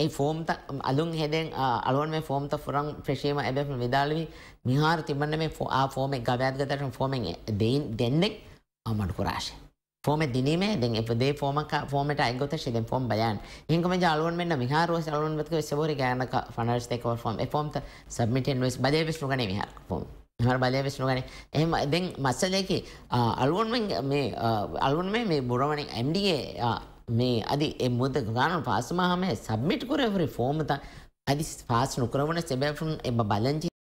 ඇයි ෆෝම්ත අලුන් හෙදෙන් අලුවන් මේ ෆෝම්ත ෆුරන් ප්‍රශීම ඇබැම විදාලවි මිහාර තිබන්න මේ ෆෝ ෆෝම ගවයාත්ගතට ෆෝමෙන් දෙයින් දෙන්නෙක් අමට කුරාශය ෆෝම දිනීමේ දෙන් එපදේ ෆෝමක ෆෝමට අයගොත ශිදෙන් ෆෝම් බයන් හිංකම ජාලුවන් මෙන්න මිහාරුව සලුවන්වත්ක සබෝරි ගෑන ෆනර්ස් දෙක ෆෝම් ෆෝම්ත සබ්මිටෙන් වෙස් බදේ විශ්නුගනේ මිහාර ෆෝම් හර බලය විශ්නුගන එහම දෙන් මස්සලයකි අලුවන් මේ අලුවන් මේ බුරමණින් ඇම්ඩිගේ මේ అది ముద్ద గానం పాస్ మహామే సబ్మిట్ కూడా ఎవరి ఫోమ్ అది పాస్ నుకురవన సెబెఫున్ ఎబ్బ బలంచి